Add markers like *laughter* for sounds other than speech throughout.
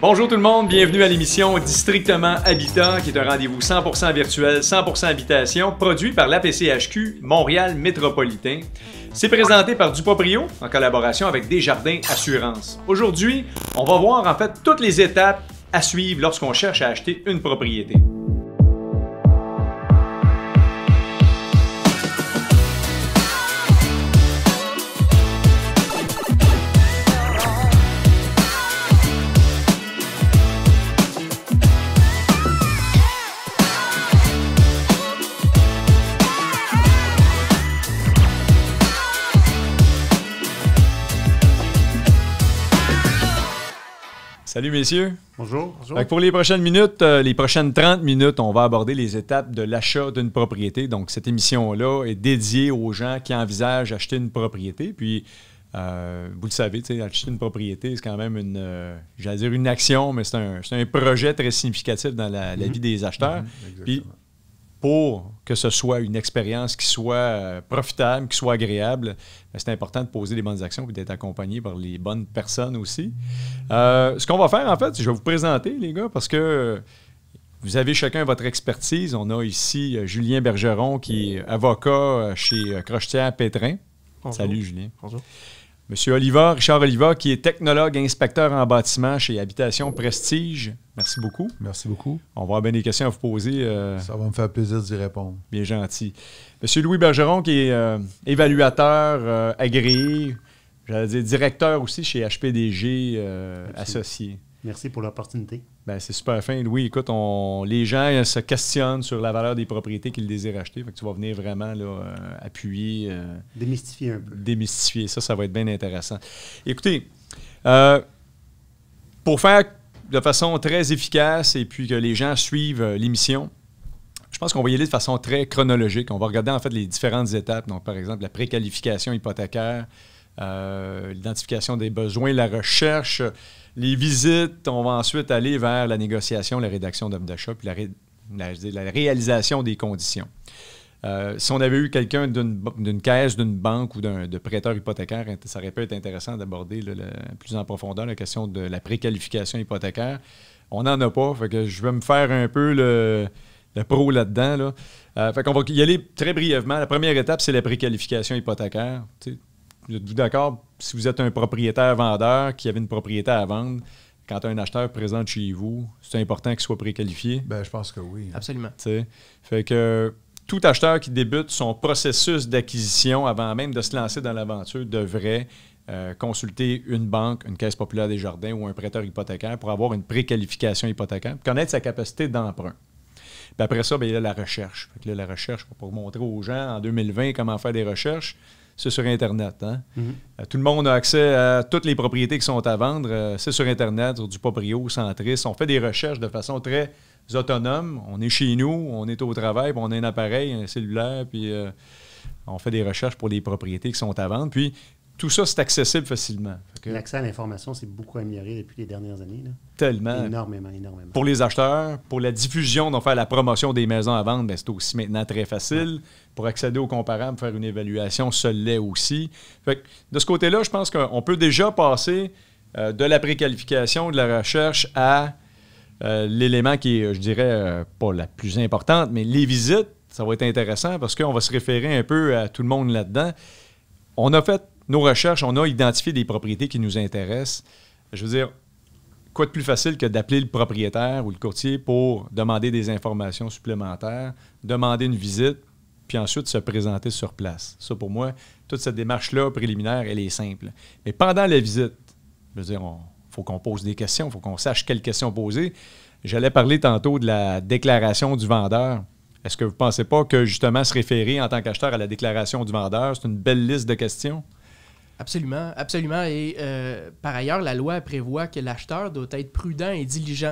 Bonjour tout le monde, bienvenue à l'émission Districtement Habitat, qui est un rendez-vous 100% virtuel, 100% habitation, produit par l'APCHQ Montréal Métropolitain. C'est présenté par Dupoprio, en collaboration avec Desjardins Assurance. Aujourd'hui, on va voir en fait toutes les étapes à suivre lorsqu'on cherche à acheter une propriété. Salut, messieurs. Bonjour. Pour les prochaines minutes, euh, les prochaines 30 minutes, on va aborder les étapes de l'achat d'une propriété. Donc, cette émission-là est dédiée aux gens qui envisagent d'acheter une propriété. Puis, euh, vous le savez, acheter une propriété, c'est quand même une, euh, j'allais dire une action, mais c'est un, projet très significatif dans la, mhm. vie des acheteurs. Mhm pour que ce soit une expérience qui soit euh, profitable, qui soit agréable, ben, c'est important de poser les bonnes actions et d'être accompagné par les bonnes personnes aussi. Euh, ce qu'on va faire, en fait, je vais vous présenter, les gars, parce que vous avez chacun votre expertise. On a ici euh, Julien Bergeron, qui est avocat chez Crochetière Pétrin. Salut, Julien. Bonjour. Monsieur Oliver, Richard Oliva, qui est technologue inspecteur en bâtiment chez Habitation Prestige. Merci beaucoup. Merci beaucoup. On va avoir des questions à vous poser. Euh, Ça va me faire plaisir d'y répondre. Bien gentil. Monsieur Louis Bergeron, qui est euh, évaluateur euh, agréé, j'allais dire directeur aussi chez HPDG Associé. Merci pour l'opportunité. Ben, c'est super fin, Louis. Écoute, les gens euh, se questionnent sur la valeur des propriétés qu'ils désirent acheter. Fait tu vas venir vraiment euh, appuyer. Euh, démystifier un peu. Démystifier. Ça, ça va être bien intéressant. Écoutez, pour faire de façon très efficace et puis que les gens suivent l'émission, je pense qu'on va y aller de façon très chronologique. On va regarder en fait les différentes étapes. Donc, par exemple, la préqualification hypothécaire, euh, l'identification des besoins, la recherche, les visites. On va ensuite aller vers la négociation, la rédaction d'hommes d'achat, puis la, réalisation des conditions. Euh, si on avait eu quelqu'un d'une caisse, d'une banque ou d'un prêteur hypothécaire, ça aurait pu être intéressant d'aborder plus en profondeur la question de la préqualification hypothécaire. On n'en a pas, je vais me faire un peu le, pro là-dedans. Là. Euh, va y aller très brièvement. La première étape, c'est la préqualification hypothécaire êtes-vous d'accord? Si vous êtes un propriétaire-vendeur qui avait une propriété à vendre, quand un acheteur présente chez vous, c'est important qu'il soit préqualifié? Ben, je pense que oui. Absolument. Fait que tout acheteur qui débute son processus d'acquisition avant même de se lancer dans l'aventure devrait euh, consulter une banque, une caisse populaire des jardins ou un prêteur hypothécaire pour avoir une préqualification hypothécaire, connaître sa capacité d'emprunt. Puis ben, après ça, bien, il y a la recherche. Fait que là, la recherche, pour montrer aux gens en 2020 comment faire des recherches, c'est sur Internet. Hein? Mhm. Euh, tout le monde a accès à toutes les propriétés qui sont à vendre. Euh, c'est sur Internet, sur du proprio, centris On fait des recherches de façon très autonome. On est chez nous, on est au travail, on a un appareil, un cellulaire, puis euh, on fait des recherches pour des propriétés qui sont à vendre. Puis tout ça, c'est accessible facilement. L'accès à l'information s'est beaucoup amélioré depuis les dernières années. Tellement. Énormément, énormément. Pour les acheteurs, pour la diffusion, donc faire la promotion des maisons à vendre, ben, c'est aussi maintenant très facile. Pour accéder aux comparables, faire une évaluation, cela l'est aussi. de ce côté-là, je pense qu'on peut déjà passer euh, de la préqualification, de la recherche à euh, l'élément qui est, je dirais, euh, pas la plus importante, mais les visites. Ça va être intéressant parce qu'on va se référer un peu à tout le monde là-dedans. On a fait nos recherches, on a identifié des propriétés qui nous intéressent. Je veux dire, quoi de plus facile que d'appeler le propriétaire ou le courtier pour demander des informations supplémentaires, demander une visite, puis ensuite se présenter sur place. Ça, pour moi, toute cette démarche-là préliminaire, elle est simple. Mais pendant la visite, je veux dire, il faut qu'on pose des questions, il faut qu'on sache quelles questions poser. J'allais parler tantôt de la déclaration du vendeur. Est-ce que vous ne pensez pas que justement se référer en tant qu'acheteur à la déclaration du vendeur, c'est une belle liste de questions? Absolument, absolument. Et euh, par ailleurs, la loi prévoit que l'acheteur doit être prudent et diligent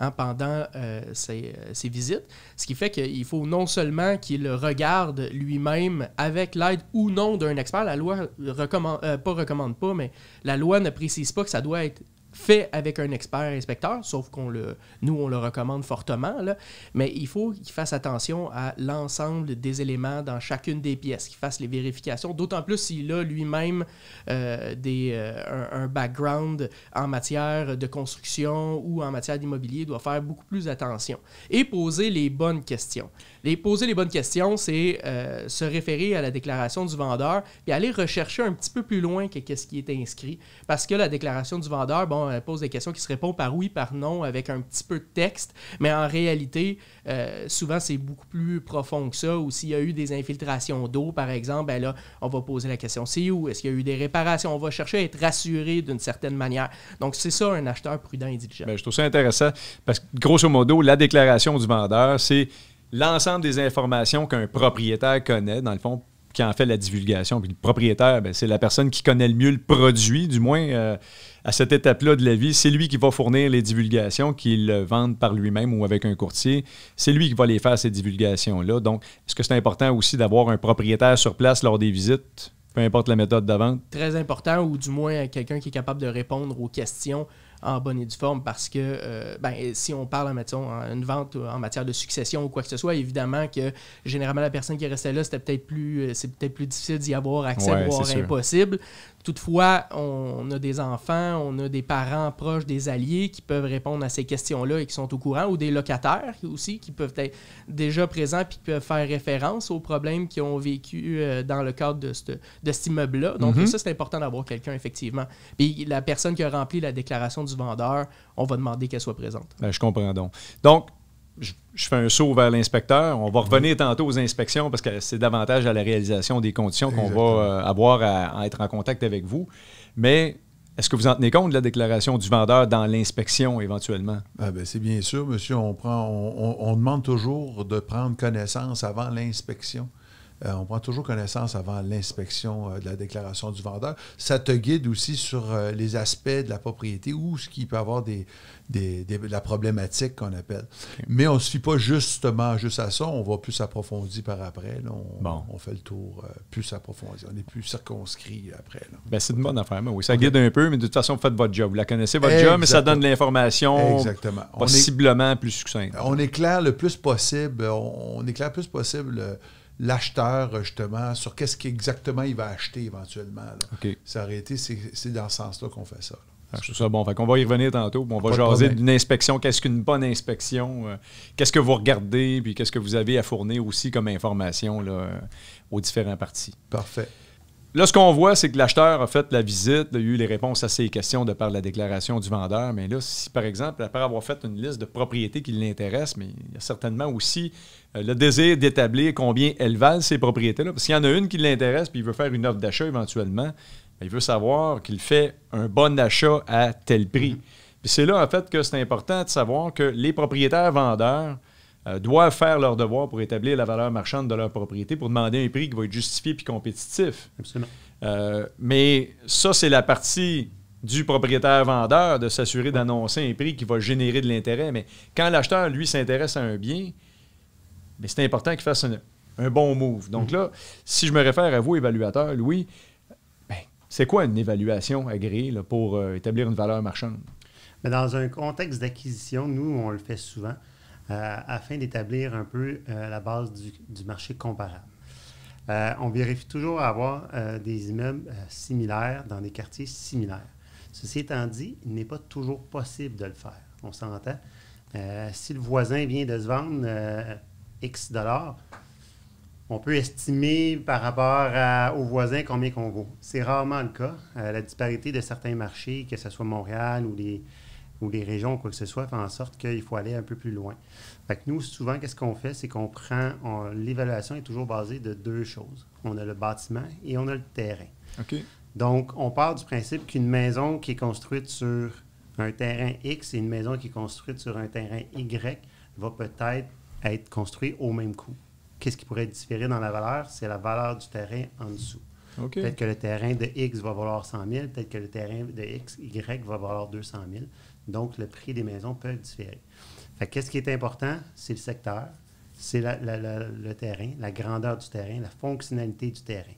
en hein, pendant euh, euh, ses, visites, ce qui fait qu'il faut non seulement qu'il regarde lui-même avec l'aide ou non d'un expert, la loi recommande, recommande pas, mais la loi ne précise pas que ça doit être fait avec un expert inspecteur, sauf qu'on le, nous, on le recommande fortement, là, mais il faut qu'il fasse attention à l'ensemble des éléments dans chacune des pièces, qu'il fasse les vérifications, d'autant plus s'il a lui-même euh, des, euh, un, background en matière de construction ou en matière d'immobilier, il doit faire beaucoup plus attention et poser les bonnes questions. Les poser les bonnes questions, c'est euh, se référer à la déclaration du vendeur et aller rechercher un petit peu plus loin que ce qui est inscrit, parce que la déclaration du vendeur, bon, euh, pose des questions qui se répondent par oui, par non, avec un petit peu de texte. Mais en réalité, euh, souvent, c'est beaucoup plus profond que ça. Ou s'il y a eu des infiltrations d'eau, par exemple, ben là, on va poser la question c'est où Est-ce qu'il y a eu des réparations On va chercher à être rassuré d'une certaine manière. Donc, c'est ça, un acheteur prudent et diligent. Ben, je trouve ça intéressant parce que, grosso modo, la déclaration du vendeur, c'est l'ensemble des informations qu'un propriétaire connaît, dans le fond, qui en fait la divulgation. Puis le propriétaire, ben, c'est la personne qui connaît le mieux le produit, du moins. Euh, à cette étape-là de la vie, c'est lui qui va fournir les divulgations qu'il vende par lui-même ou avec un courtier. C'est lui qui va les faire, ces divulgations-là. Donc, est-ce que c'est important aussi d'avoir un propriétaire sur place lors des visites, peu importe la méthode de vente? Très important, ou du moins euh, quelqu'un qui est capable de répondre aux questions en bonne et due forme parce que euh, ben, si on parle mettons, une vente en matière de succession ou quoi que ce soit, évidemment que généralement la personne qui restait là, c'était peut-être plus euh, c'est peut-être plus difficile d'y avoir accès, voire impossible. Toutefois, on a des enfants, on a des parents proches, des alliés qui peuvent répondre à ces questions-là et qui sont au courant, ou des locataires aussi qui peuvent être déjà présents et qui peuvent faire référence aux problèmes qu'ils ont vécu euh, dans le cadre de, ce, de cet immeuble-là. Donc, mhm. ça, c'est important d'avoir quelqu'un, effectivement. Puis la personne qui a rempli la déclaration du vendeur, on va demander qu'elle soit présente. Ben, je comprends donc. Donc, je, fais un saut vers l'inspecteur. On va revenir tantôt aux inspections parce que c'est davantage à la réalisation des conditions qu'on va euh, avoir à, être en contact avec vous. Mais est-ce que vous en tenez compte de la déclaration du vendeur dans l'inspection éventuellement? Ah ben, c'est bien sûr, monsieur. On, prend, on demande toujours de prendre connaissance avant l'inspection. Euh, on prend toujours connaissance avant l'inspection euh, de la déclaration du vendeur. Ça te guide aussi sur euh, les aspects de la propriété ou ce qui peut avoir des, de la problématique qu'on appelle. Mais on ne se fie pas justement juste à ça, on va plus approfondir par après. On, fait le tour plus approfondi. On est plus circonscrit après. Ben, c'est une bonne affaire, oui. Ça guide un peu, mais de toute façon, vous faites votre job. Vous la connaissez, votre job, mais ça donne de l'information Exactement. possiblement plus succincte. On éclaire le plus possible, on, on éclaire le plus possible l'acheteur, justement, sur qu'est-ce qu'exactement il va acheter éventuellement. Ça c'est dans ce sens-là qu'on fait ça. Ah, ça bon. on va y revenir tantôt. on va jaser d'une inspection. Qu'est-ce qu'une bonne inspection? Euh, qu'est-ce que vous regardez? Puis qu'est-ce que vous avez à fournir aussi comme information là, aux différents parties? Parfait. Là, ce qu'on voit, c'est que l'acheteur a fait la visite, a eu les réponses à ses questions de par la déclaration du vendeur. Mais là, si par exemple, après avoir fait une liste de propriétés qui l'intéressent, mais il y a certainement aussi euh, le désir d'établir combien elles valent ces propriétés-là. Parce qu'il y en a une qui l'intéresse, puis il veut faire une offre d'achat éventuellement, il veut savoir qu'il fait un bon achat à tel prix. Mm-hmm. c'est là, en fait, que c'est important de savoir que les propriétaires vendeurs euh, doivent faire leur devoir pour établir la valeur marchande de leur propriété, pour demander un prix qui va être justifié puis compétitif. Euh, mais ça, c'est la partie du propriétaire-vendeur de s'assurer d'annoncer un prix qui va générer de l'intérêt. Mais quand l'acheteur, lui, s'intéresse à un bien, c'est important qu'il fasse un, bon move. Donc mm-hmm. là, si je me réfère à vous, évaluateur, Louis, ben, c'est quoi une évaluation agréée pour euh, établir une valeur marchande? dans un contexte d'acquisition, nous, on le fait souvent. Euh, afin d'établir un peu euh, la base du, marché comparable. Euh, on vérifie toujours avoir des immeubles similaires dans des quartiers similaires. Ceci étant dit, il n'est pas toujours possible de le faire. On s'entend. si le voisin vient de se vendre X dollars, on peut estimer par rapport au voisin combien qu'on vaut. C'est rarement le cas. la disparité de certains marchés, que ce soit Montréal ou les, ou les régions ou quoi que ce soit, fait en sorte qu'il faut aller un peu plus loin. Fait que nous, souvent, qu'est-ce qu'on fait, c'est qu'on prend, l'évaluation est toujours basée de deux choses. On a le bâtiment et on a le terrain. OK. Donc, on part du principe qu'une maison qui est construite sur un terrain X et une maison qui est construite sur un terrain Y va peut-être être construite au même coût. Qu'est-ce qui pourrait être différer dans la valeur? C'est la valeur du terrain en dessous. Peut-être que le terrain de X va valoir 100 000, peut-être que le terrain de X, Y va valoir 200 000. Donc, le prix des maisons peut différer. Fait qu'est-ce qui est important? C'est le secteur, c'est le terrain, la grandeur du terrain, la fonctionnalité du terrain.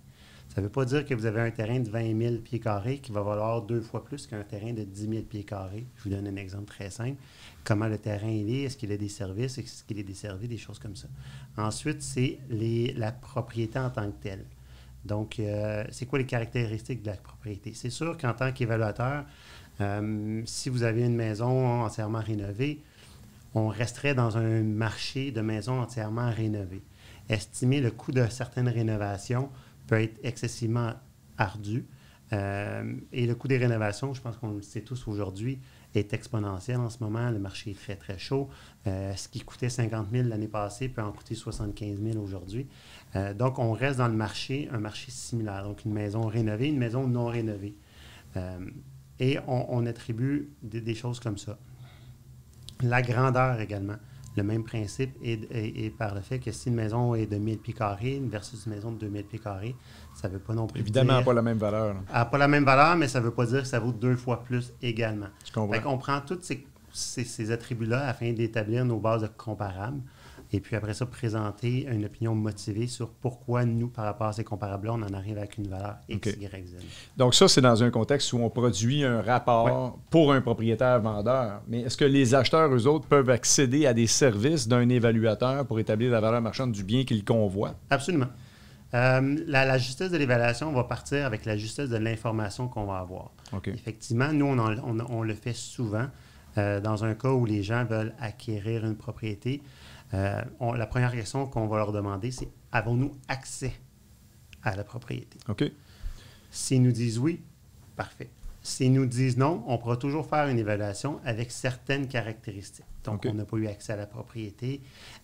Ça ne veut pas dire que vous avez un terrain de 20 000 pieds carrés qui va valoir deux fois plus qu'un terrain de 10 000 pieds carrés. Je vous donne un exemple très simple. Comment le terrain il est, est-ce qu'il a des services, est-ce qu'il est desservi, des choses comme ça. Ensuite, c'est la propriété en tant que telle. Donc, euh, c'est quoi les caractéristiques de la propriété? C'est sûr qu'en tant qu'évaluateur, euh, si vous avez une maison entièrement rénovée, on resterait dans un marché de maisons entièrement rénovées. Estimer le coût de certaines rénovations peut être excessivement ardu. Euh, et le coût des rénovations, je pense qu'on le sait tous aujourd'hui, est exponentiel en ce moment. Le marché est très, très chaud. Euh, ce qui coûtait 50 000 l'année passée peut en coûter 75 000 aujourd'hui. donc, on reste dans le marché, un marché similaire. Donc, une maison rénovée, une maison non rénovée. Et on, attribue des, choses comme ça. La grandeur également. Le même principe est, par le fait que si une maison est de 1000 pieds carrés versus une maison de 2000 pieds carrés, ça ne veut pas non plus Évidemment, n'a pas la même valeur. Elle n'a ah, pas la même valeur, mais ça ne veut pas dire que ça vaut deux fois plus également. Je comprends. on prend tous ces, ces attributs-là afin d'établir nos bases comparables et puis après ça, présenter une opinion motivée sur pourquoi nous, par rapport à ces comparables-là, on en arrive avec une valeur X, Y, Z. Donc ça, c'est dans un contexte où on produit un rapport pour un propriétaire-vendeur. Mais est-ce que les acheteurs, eux autres, peuvent accéder à des services d'un évaluateur pour établir la valeur marchande du bien qu'ils convoient? Absolument. Euh, la, justesse de l'évaluation va partir avec la justesse de l'information qu'on va avoir. Effectivement, nous, on, le fait souvent euh, dans un cas où les gens veulent acquérir une propriété. Euh, la première question qu'on va leur demander, c'est avons-nous accès à la propriété? OK. S'ils nous disent oui, parfait. S'ils nous disent non, on pourra toujours faire une évaluation avec certaines caractéristiques. Donc, on n'a pas eu accès à la propriété.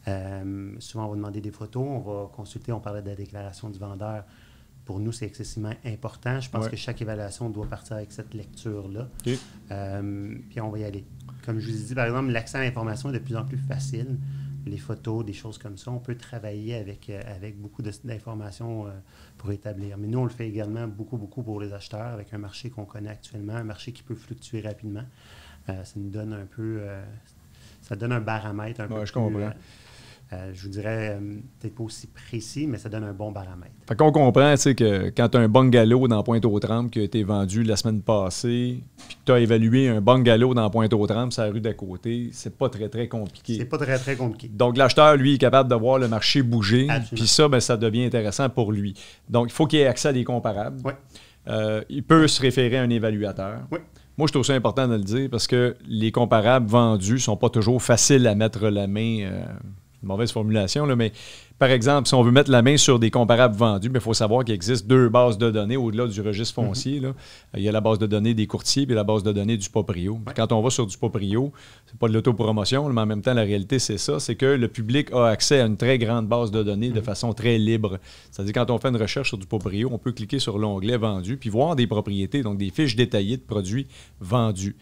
Euh, souvent, on va demander des photos, on va consulter, on parlait de la déclaration du vendeur. Pour nous, c'est excessivement important. Je pense que chaque évaluation doit partir avec cette lecture-là. Euh, puis on va y aller. Comme je vous ai dit, par exemple, l'accès à l'information est de plus en plus facile les photos, des choses comme ça. On peut travailler avec, euh, avec beaucoup d'informations euh, pour établir. Mais nous, on le fait également beaucoup, beaucoup pour les acheteurs avec un marché qu'on connaît actuellement, un marché qui peut fluctuer rapidement. Euh, ça nous donne un peu, ça donne un baromètre Je comprends. Euh, je vous dirais, euh, peut pas aussi précis, mais ça donne un bon paramètre. Fait qu'on comprend, tu que quand tu as un bungalow dans Pointe-aux-Trembles qui a été vendu la semaine passée, puis que tu as évalué un bungalow dans Pointe-aux-Trembles, ça la rue d'à côté, c'est pas très, très compliqué. C'est pas très, très compliqué. Donc, l'acheteur, lui, est capable de voir le marché bouger, puis ça, ben, ça devient intéressant pour lui. Donc, il faut qu'il ait accès à des comparables. Euh, il peut se référer à un évaluateur. Oui. Moi, je trouve ça important de le dire parce que les comparables vendus sont pas toujours faciles à mettre la main une mauvaise formulation, là, mais par exemple, si on veut mettre la main sur des comparables vendus, il ben, faut savoir qu'il existe deux bases de données au-delà du registre mhm. foncier. Euh, il y a la base de données des courtiers et la base de données du Paprio Quand on va sur du ce c'est pas de l'autopromotion, mais en même temps, la réalité, c'est ça c'est que le public a accès à une très grande base de données de mhm. façon très libre. C'est-à-dire, quand on fait une recherche sur du paprio, on peut cliquer sur l'onglet vendu puis voir des propriétés, donc des fiches détaillées de produits vendus.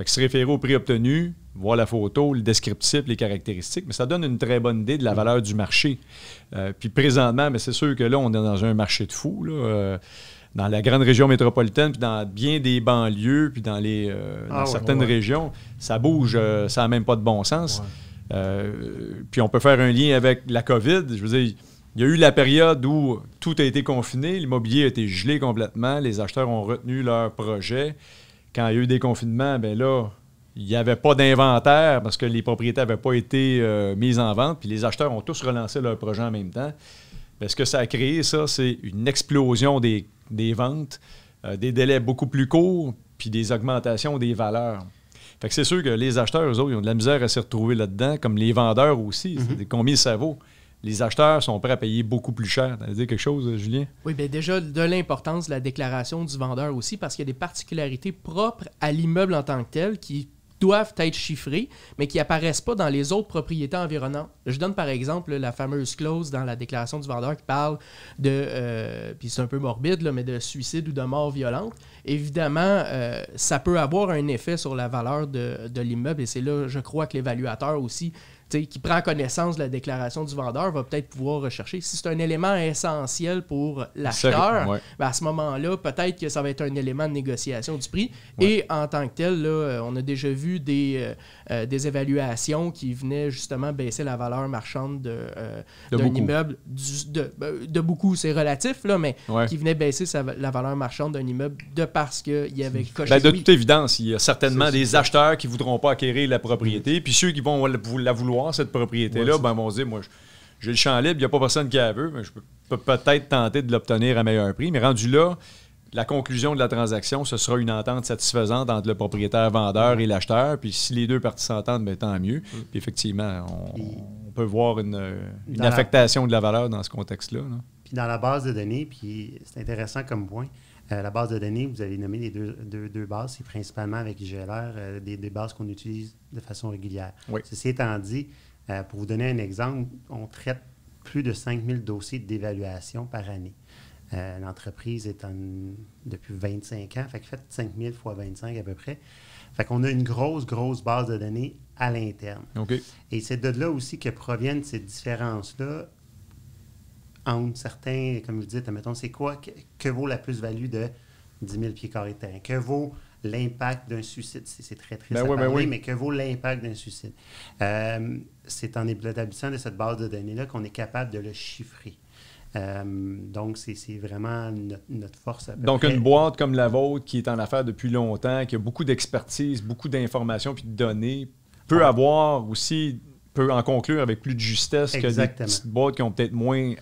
Fait que se référer au prix obtenu, voir la photo, le descriptif, les caractéristiques, mais ça donne une très bonne idée de la valeur du marché. Euh, puis présentement, mais c'est sûr que là, on est dans un marché de fou. Euh, dans la grande région métropolitaine, puis dans bien des banlieues, puis dans, les, euh, ah certaines régions, ça bouge, ça n'a même pas de bon sens. puis on peut faire un lien avec la COVID. Je veux dire, il y a eu la période où tout a été confiné, l'immobilier a été gelé complètement, les acheteurs ont retenu leurs projets quand il y a eu des confinements, ben là, il n'y avait pas d'inventaire parce que les propriétés n'avaient pas été euh, mises en vente, puis les acheteurs ont tous relancé leur projet en même temps. Ben, ce que ça a créé, ça, c'est une explosion des, ventes, euh, des délais beaucoup plus courts, puis des augmentations des valeurs. Fait que c'est sûr que les acheteurs, eux autres, ont de la misère à se retrouver là-dedans, comme les vendeurs aussi. Mm-hmm. Combien ça vaut? les acheteurs sont prêts à payer beaucoup plus cher. Tu dire quelque chose, Julien? Oui, bien déjà, de l'importance de la déclaration du vendeur aussi, parce qu'il y a des particularités propres à l'immeuble en tant que tel qui doivent être chiffrées, mais qui n'apparaissent pas dans les autres propriétés environnantes. Je donne par exemple la fameuse clause dans la déclaration du vendeur qui parle de, euh, puis c'est un peu morbide, là, mais de suicide ou de mort violente. Évidemment, euh, ça peut avoir un effet sur la valeur de, de l'immeuble et c'est là, je crois, que l'évaluateur aussi qui prend connaissance de la déclaration du vendeur va peut-être pouvoir rechercher. Si c'est un élément essentiel pour l'acheteur, ben, à ce moment-là, peut-être que ça va être un élément de négociation du prix. Et en tant que tel, euh, on a déjà vu des, euh, euh, des évaluations qui venaient justement baisser la valeur marchande d'un immeuble. Ben, de, beaucoup, c'est relatif, là, mais qui venaient baisser la valeur marchande d'un immeuble de parce qu'il y avait ben, coché. de toute évidence, il y a certainement des acheteurs qui ne voudront pas acquérir la propriété, mm-hmm. puis ceux qui vont la vouloir cette propriété-là, ben, on dit, moi, j'ai le champ libre, il n'y a pas personne qui la veut, mais je peux peut-être tenter de l'obtenir à meilleur prix. Mais rendu là, la conclusion de la transaction, ce sera une entente satisfaisante entre le propriétaire-vendeur et l'acheteur. Puis si les deux parties s'entendent, ben, tant mieux. Mm. Puis effectivement, on, peut voir une, affectation de la valeur dans ce contexte Là. Puis dans la base de données, puis c'est intéressant comme point, euh, la base de données, vous avez nommé les deux, deux, deux bases, c'est principalement avec IGLR euh, des, bases qu'on utilise de façon régulière. Ceci étant dit, euh, pour vous donner un exemple, on traite plus de 5000 dossiers d'évaluation par année. L'entreprise est en, depuis 25 ans, fait faites 5000 fois 25 à peu près. Fait qu'on a une grosse, grosse base de données à l'interne. Ok. Et c'est de là aussi que proviennent ces différences-là entre certains, comme vous dites, c'est quoi que, vaut la plus-value de 10 000 pieds carrés de Que vaut l'impact d'un suicide? C'est très très ben, ben oui, mais que vaut l'impact d'un suicide? Euh, c'est en établissant de cette base de données-là qu'on est capable de le chiffrer. Euh, donc, c'est vraiment notre, force. donc, une boîte comme la vôtre qui est en affaires depuis longtemps, qui a beaucoup d'expertise, beaucoup d'informations puis de données, peut avoir aussi peut en conclure avec plus de justesse que des petites boîtes qui ont peut-être moins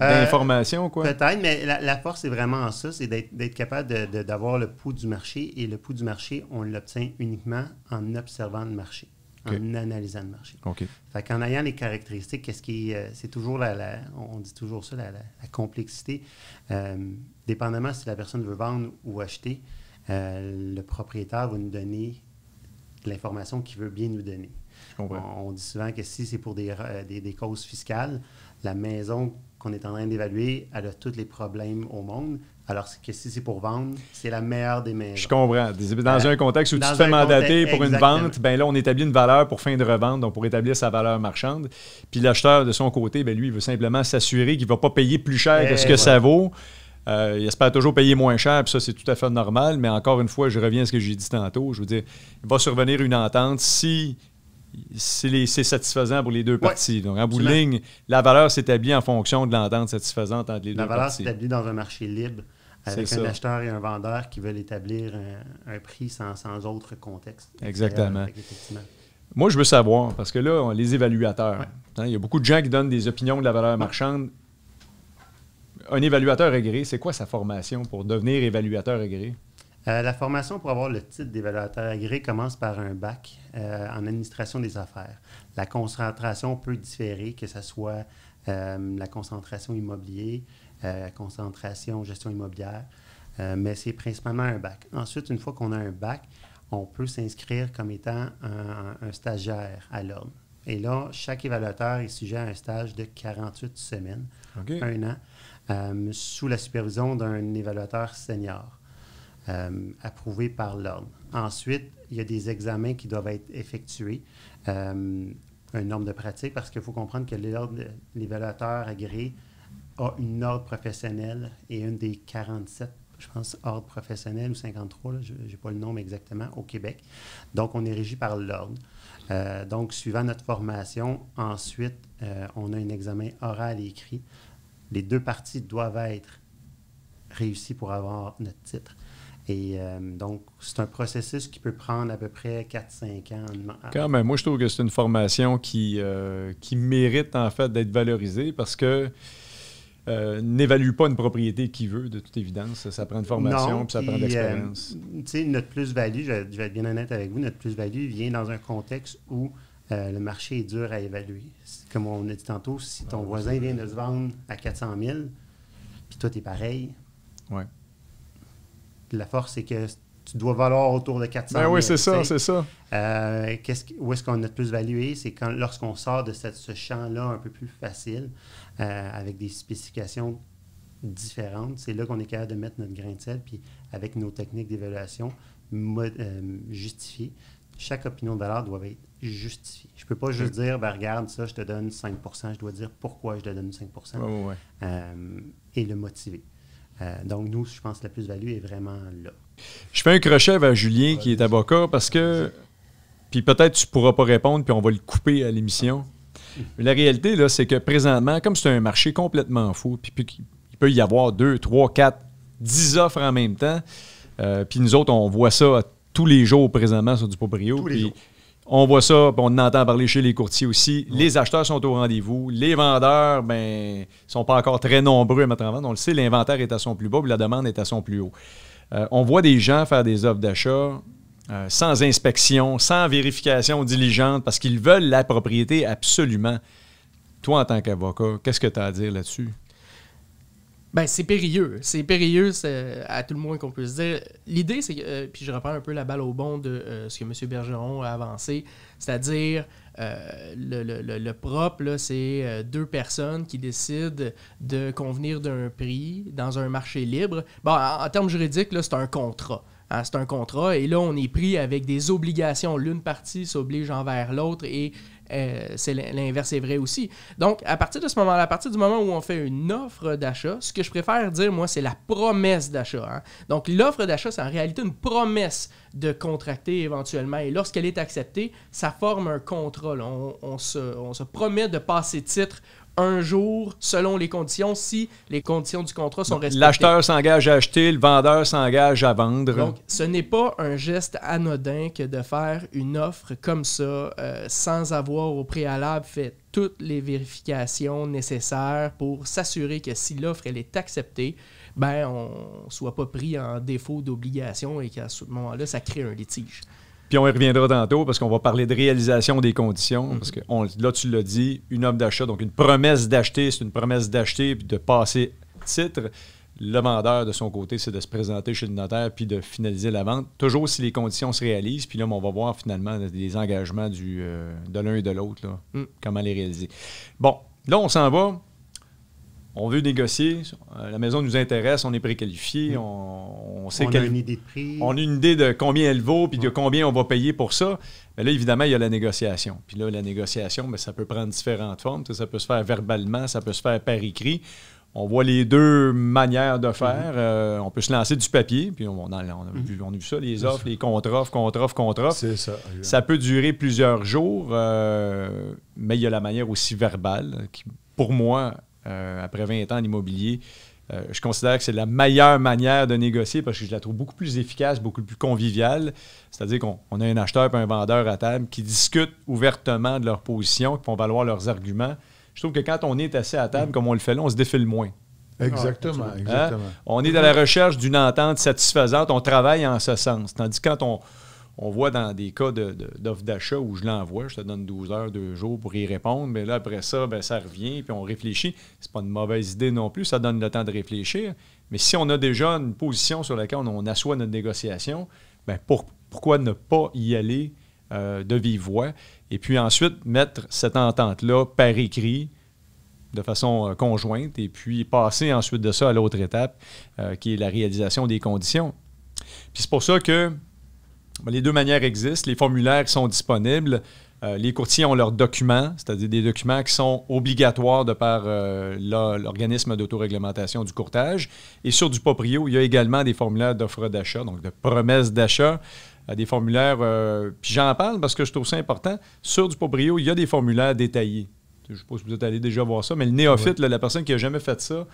euh, D'information, quoi. Peut-être, mais la, force, c'est vraiment ça, c'est d'être capable d'avoir le pouls du marché. Et le pouls du marché, on l'obtient uniquement en observant le marché, en analysant le marché. OK. Fait qu'en ayant les caractéristiques, qu'est-ce qui. Euh, c'est toujours la, On dit toujours ça, la, complexité. Euh, dépendamment si la personne veut vendre ou acheter, le propriétaire va nous donner l'information qu'il veut bien nous donner. On, on, dit souvent que si c'est pour des causes fiscales, la maison qu'on est en train d'évaluer, elle a tous les problèmes au monde. Alors que si c'est pour vendre, c'est la meilleure des meilleures. Je comprends. Dans euh, un contexte où tu te fais mandater pour une vente, ben là, on établit une valeur pour fin de revente, donc pour établir sa valeur marchande. Puis l'acheteur, de son côté, ben lui, il veut simplement s'assurer qu'il ne va pas payer plus cher que ce que eh, ça vaut. Euh, il espère toujours payer moins cher, puis ça, c'est tout à fait normal. Mais encore une fois, je reviens à ce que j'ai dit tantôt. Je veux dire, il va survenir une entente si c'est satisfaisant pour les deux parties. Donc, en bout de ligne, la valeur s'établit en fonction de l'entente satisfaisante entre les deux parties. La valeur s'établit dans un marché libre avec un acheteur et un vendeur qui veulent établir un, prix sans, autre contexte. Exactement. Moi, je veux savoir, parce que là, les évaluateurs, hein, il y a beaucoup de gens qui donnent des opinions de la valeur marchande. Un évaluateur agréé, c'est quoi sa formation pour devenir évaluateur agréé? Euh, la formation pour avoir le titre d'évaluateur agréé commence par un bac euh, en administration des affaires. La concentration peut différer, que ce soit euh, la concentration immobilier, la concentration gestion immobilière, mais c'est principalement un bac. Ensuite, une fois qu'on a un bac, on peut s'inscrire comme étant un, stagiaire à l'ordre. Et là, chaque évaluateur est sujet à un stage de 48 semaines, un an, sous la supervision d'un évaluateur senior. Euh, Approuvé par l'ordre. Ensuite, il y a des examens qui doivent être effectués, euh, un nombre de pratiques, parce qu'il faut comprendre que l'évaluateur agréé a une ordre professionnelle et une des 47 je pense, ordres professionnels, ou 53, je n'ai pas le nom exactement, au Québec. Donc, on est régi par l'ordre. Euh, donc, suivant notre formation, ensuite, on a un examen oral et écrit. Les deux parties doivent être réussies pour avoir notre titre. Et euh, donc, c'est un processus qui peut prendre à peu près 4-5 ans. Quand même, moi, je trouve que c'est une formation qui, euh, qui mérite en fait d'être valorisée parce que euh, n'évalue pas une propriété qui veut, de toute évidence. Ça prend une formation, puis ça prend de l'expérience. tu sais, notre plus-value, je, vais être bien honnête avec vous, notre plus-value vient dans un contexte où le marché est dur à évaluer. Comme on a dit tantôt, si ton voisin vient de se vendre à 400 000, puis toi, tu es pareil. Ouais la force, c'est que tu dois valoir autour de 400 ben oui, c'est ça, c'est ça. Euh, où est-ce qu'on a le plus valué? C'est quand lorsqu'on sort de ce champ-là un peu plus facile, euh, avec des spécifications différentes, c'est là qu'on est capable de mettre notre grain de sel, puis avec nos techniques d'évaluation euh, justifiées, chaque opinion de valeur doit être justifiée. Je ne peux pas juste dire, ben, regarde, ça, je te donne 5 je dois dire pourquoi je te donne 5 et le motiver. Euh, donc, nous, je pense que la plus-value est vraiment là. Je fais un crochet vers Julien, qui est avocat, parce que. Puis peut-être tu ne pourras pas répondre, puis on va le couper à l'émission. *laughs* la réalité, là, c'est que présentement, comme c'est un marché complètement fou, puis, il peut y avoir deux, trois, quatre, dix offres en même temps, euh, puis nous autres, on voit ça tous les jours présentement sur du proprio. Tous les on voit ça, on entend parler chez les courtiers aussi. Les acheteurs sont au rendez-vous. Les vendeurs, ben, sont pas encore très nombreux à mettre en vente. On le sait, l'inventaire est à son plus bas, puis la demande est à son plus haut. Euh, on voit des gens faire des offres d'achat euh, sans inspection, sans vérification diligente, parce qu'ils veulent la propriété absolument. Toi, en tant qu'avocat, qu'est-ce que tu as à dire là-dessus? Ben, c'est périlleux. C'est périlleux, à tout le moins qu'on peut dire. L'idée, c'est que, euh, puis je reprends un peu la balle au bon de euh, ce que M. Bergeron a avancé, c'est-à-dire euh, le, propre, c'est deux personnes qui décident de convenir d'un prix dans un marché libre. Bon, en, termes juridiques, c'est un contrat. Hein, c'est un contrat et là, on est pris avec des obligations. L'une partie s'oblige envers l'autre et euh, c'est l'inverse est vrai aussi. Donc, à partir de ce moment-là, à partir du moment où on fait une offre d'achat, ce que je préfère dire, moi, c'est la promesse d'achat. Hein. Donc, l'offre d'achat, c'est en réalité une promesse de contracter éventuellement. Et lorsqu'elle est acceptée, ça forme un contrat. On, se, on se promet de passer titre un jour selon les conditions si les conditions du contrat sont respectées. L'acheteur s'engage à acheter, le vendeur s'engage à vendre. Donc, ce n'est pas un geste anodin que de faire une offre comme ça euh, sans avoir au préalable fait toutes les vérifications nécessaires pour s'assurer que si l'offre est acceptée, ben on soit pas pris en défaut d'obligation et qu'à ce moment-là ça crée un litige. Puis on y reviendra tantôt parce qu'on va parler de réalisation des conditions. Mhm. Parce que là, tu l'as dit, une offre d'achat, donc une promesse d'acheter, c'est une promesse d'acheter puis de passer titre. Le vendeur, de son côté, c'est de se présenter chez le notaire puis de finaliser la vente, toujours si les conditions se réalisent. Puis là, on va voir finalement les engagements du, euh, de l'un et de l'autre, mm. comment les réaliser. Bon, là, on s'en va on veut négocier, euh, la maison nous intéresse, on est préqualifié, mm. on, on sait on a une idée de prix. On a une idée de combien elle vaut, puis de combien on va payer pour ça. Mais là, évidemment, il y a la négociation. Puis là, la négociation, bien, ça peut prendre différentes formes. Ça peut se faire verbalement, ça peut se faire par écrit. On voit les deux manières de faire. Mm-hmm. Euh, on peut se lancer du papier, puis on, mm-hmm. a, vu, ça, les offres, les contre-offres, contre-offres, contre-offres. C'est ça. Ça peut durer plusieurs jours, euh, mais il y a la manière aussi verbale qui, pour moi, euh, après 20 ans en immobilier, euh, je considère que c'est la meilleure manière de négocier parce que je la trouve beaucoup plus efficace, beaucoup plus conviviale. C'est-à-dire qu'on a un acheteur et un vendeur à table qui discutent ouvertement de leur position, qui font valoir leurs arguments. Je trouve que quand on est assez à table, comme on le fait là, on se défile moins. Ah, hein? Exactement, On est dans la recherche d'une entente satisfaisante, on travaille en ce sens. Tandis que quand on, on voit dans des cas d'offres d'achat où je l'envoie, je te donne 12 heures, 2 jours pour y répondre, mais là, après ça, ben, ça revient, puis on réfléchit. C'est pas une mauvaise idée non plus, ça donne le temps de réfléchir. Mais si on a déjà une position sur laquelle on, assoit notre négociation, bien, pourquoi ne pas y aller euh, de vive voix? Et puis ensuite, mettre cette entente-là par écrit, de façon euh, conjointe et puis passer ensuite de ça à l'autre étape euh, qui est la réalisation des conditions. Puis c'est pour ça que les deux manières existent. Les formulaires sont disponibles. Euh, les courtiers ont leurs documents, c'est-à-dire des documents qui sont obligatoires de par euh, l'organisme d'autoréglementation du courtage. Et sur du proprio, il y a également des formulaires d'offre d'achat, donc de promesses d'achat, euh, des formulaires. puis j'en parle parce que je trouve ça important. Sur du proprio, il y a des formulaires détaillés. Je ne sais pas si vous êtes allé déjà voir ça, mais le néophyte, la personne qui n'a jamais fait ça,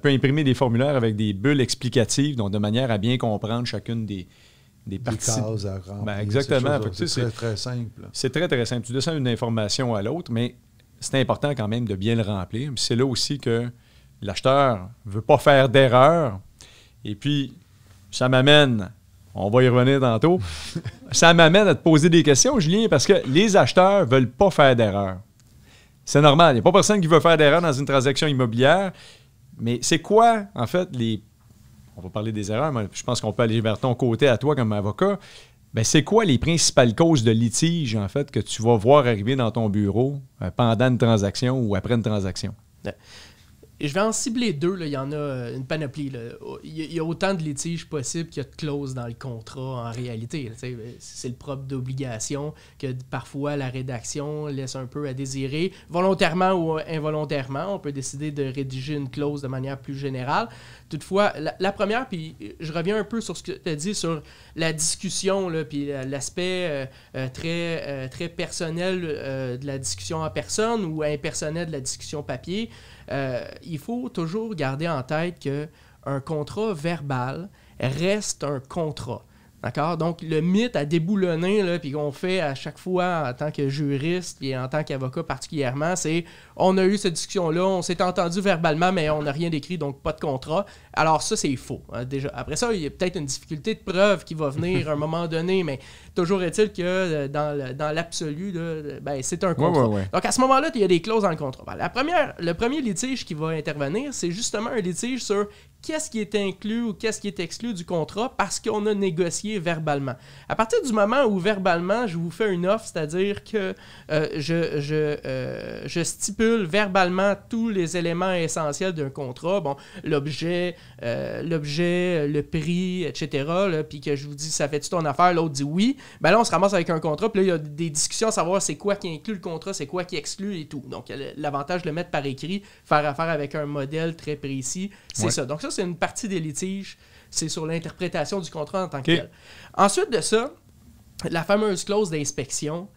peut imprimer des formulaires avec des bulles explicatives, donc de manière à bien comprendre chacune des, des parties. cases à remplir. Ben, exactement. C'est très, très simple. C'est très, très simple. Tu descends une information à l'autre, mais c'est important quand même de bien le remplir. C'est là aussi que l'acheteur ne veut pas faire d'erreur. Et puis, ça m'amène, on va y revenir tantôt, *laughs* ça m'amène à te poser des questions, Julien, parce que les acheteurs ne veulent pas faire d'erreur. C'est normal. Il n'y a pas personne qui veut faire d'erreur dans une transaction immobilière. Mais c'est quoi, en fait, les on va parler des erreurs, mais je pense qu'on peut aller vers ton côté à toi comme avocat. Ben, c'est quoi les principales causes de litige, en fait, que tu vas voir arriver dans ton bureau euh, pendant une transaction ou après une transaction? Euh, et je vais en cibler deux, il y en a euh, une panoplie. Il y a autant de litiges possibles qu'il y a de clauses dans le contrat en réalité. Euh, c'est le propre d'obligation que parfois la rédaction laisse un peu à désirer, volontairement ou euh, involontairement. On peut décider de rédiger une clause de manière plus générale. Toutefois, la, première, puis je reviens un peu sur ce que tu as dit sur la discussion, puis l'aspect très, très personnel de la discussion en personne ou impersonnel de la discussion papier. Euh, il faut toujours garder en tête que un contrat verbal reste un contrat. D'accord? Donc, le mythe à déboulonner, là, puis qu'on fait à chaque fois en tant que juriste et en tant qu'avocat particulièrement, c'est on a eu cette discussion-là, on s'est entendu verbalement, mais on n'a rien décrit, donc pas de contrat. Alors, ça, c'est faux. Hein, déjà. Après ça, il y a peut-être une difficulté de preuve qui va venir *laughs* à un moment donné, mais toujours est-il que euh, dans, l'absolu, ben, c'est un contrat. Donc, à ce moment-là, il y a des clauses dans le contrat. la première, le premier litige qui va intervenir, c'est justement un litige sur qu'est-ce qui est inclus ou qu'est-ce qui est exclu du contrat parce qu'on a négocié verbalement. À partir du moment où verbalement je vous fais une offre, c'est-à-dire que euh, je, euh, je, stipule verbalement tous les éléments essentiels d'un contrat, bon, l'objet, euh, l'objet, le prix, etc., puis que je vous dis ça fait-tu ton affaire, l'autre dit oui, ben là on se ramasse avec un contrat, puis là il y a des discussions à savoir c'est quoi qui inclut le contrat, c'est quoi qui exclut et tout. Donc l'avantage de le mettre par écrit, faire affaire avec un modèle très précis, c'est ça. Donc ça c'est une partie des litiges. C'est sur l'interprétation du contrat en tant que tel. Ensuite de ça, la fameuse clause d'inspection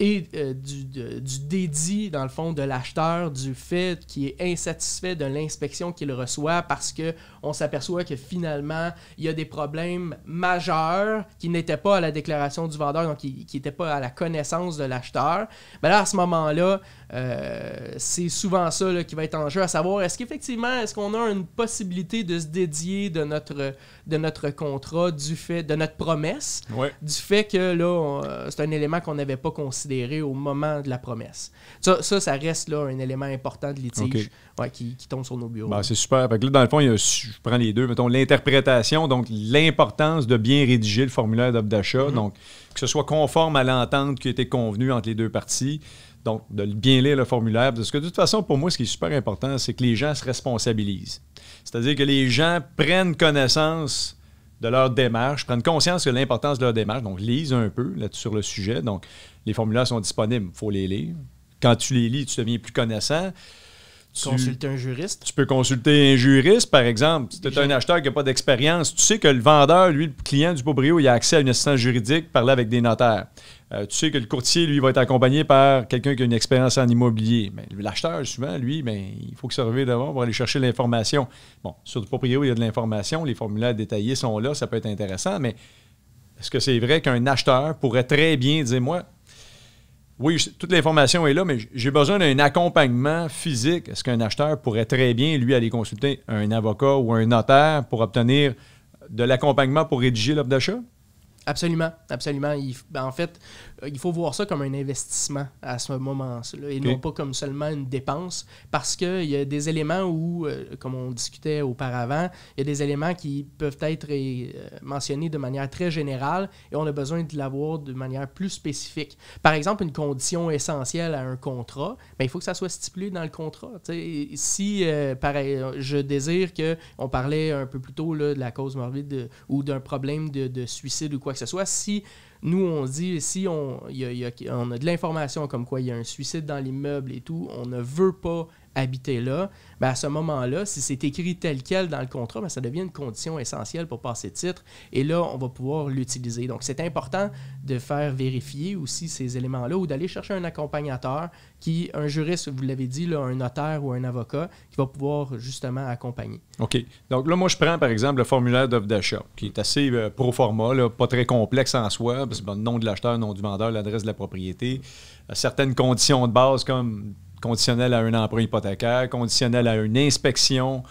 et euh, du, du, dédit, dans le fond, de l'acheteur, du fait qu'il est insatisfait de l'inspection qu'il reçoit parce qu'on s'aperçoit que finalement, il y a des problèmes majeurs qui n'étaient pas à la déclaration du vendeur, donc qui n'étaient pas à la connaissance de l'acheteur. Mais ben là, à ce moment-là, euh, c'est souvent ça qui va être en jeu, à savoir est-ce qu'effectivement, est-ce qu'on a une possibilité de se dédier de notre, de notre contrat, du fait, de notre promesse, du fait que là, euh, c'est un élément qu'on n'avait pas considéré au moment de la promesse. Ça, ça, reste là un élément important de litige qui, tombe sur nos bureaux. Ben, c'est super. que dans le fond, je prends les deux, mettons l'interprétation, donc l'importance de bien rédiger le formulaire d'offre d'achat, mhm. donc que ce soit conforme à l'entente qui était convenue entre les deux parties. Donc, de bien lire le formulaire. Parce que de toute façon, pour moi, ce qui est super important, c'est que les gens se responsabilisent. C'est-à-dire que les gens prennent connaissance de leur démarche, prennent conscience de l'importance de leur démarche, donc lisent un peu là, sur le sujet. Donc, les formulaires sont disponibles, il faut les lire. Quand tu les lis, tu deviens plus connaissant. Tu, un juriste. Tu peux consulter un juriste, par exemple. Si tu es un acheteur qui n'a pas d'expérience, tu sais que le vendeur, lui, le client du Pobrio, il a accès à une assistance juridique, parler avec des notaires. Euh, tu sais que le courtier, lui, va être accompagné par quelqu'un qui a une expérience en immobilier. Mais l'acheteur, souvent, lui, bien, il faut que ça revienne d'abord pour aller chercher l'information. Bon, sur le propriétaire, il y a de l'information, les formulaires détaillés sont là, ça peut être intéressant, mais est-ce que c'est vrai qu'un acheteur pourrait très bien dire, moi, oui, toute l'information est là, mais j'ai besoin d'un accompagnement physique. Est-ce qu'un acheteur pourrait très bien, lui, aller consulter un avocat ou un notaire pour obtenir de l'accompagnement pour rédiger l'offre d'achat? Absolument, absolument. Ben, en fait, euh, il faut voir ça comme un investissement à ce moment-là et non pas comme seulement une dépense parce qu'il y a des éléments où, euh, comme on discutait auparavant, il y a des éléments qui peuvent être euh, mentionnés de manière très générale et on a besoin de l'avoir de manière plus spécifique. Par exemple, une condition essentielle à un contrat, bien, il faut que ça soit stipulé dans le contrat. si, pareil, je désire que, on parlait un peu plus tôt de la cause morbide ou d'un problème de, de suicide ou quoi que ce soit, si nous, on dit, si on, on a de l'information comme quoi il y a un suicide dans l'immeuble et tout, on ne veut pas habiter là, ben à ce moment-là, si c'est écrit tel quel dans le contrat, ben ça devient une condition essentielle pour passer titre. Et là, on va pouvoir l'utiliser. Donc, c'est important de faire vérifier aussi ces éléments-là ou d'aller chercher un accompagnateur qui, un juriste, vous l'avez dit, là, un notaire ou un avocat, qui va pouvoir justement accompagner. OK. Donc là, moi, je prends par exemple le formulaire d'offre d'achat, qui est assez euh, pro forma, pas très complexe en soi, parce que le nom de l'acheteur, nom du vendeur, l'adresse de la propriété, euh, certaines conditions de base comme conditionnel à un emprunt hypothécaire, conditionnel à une inspection,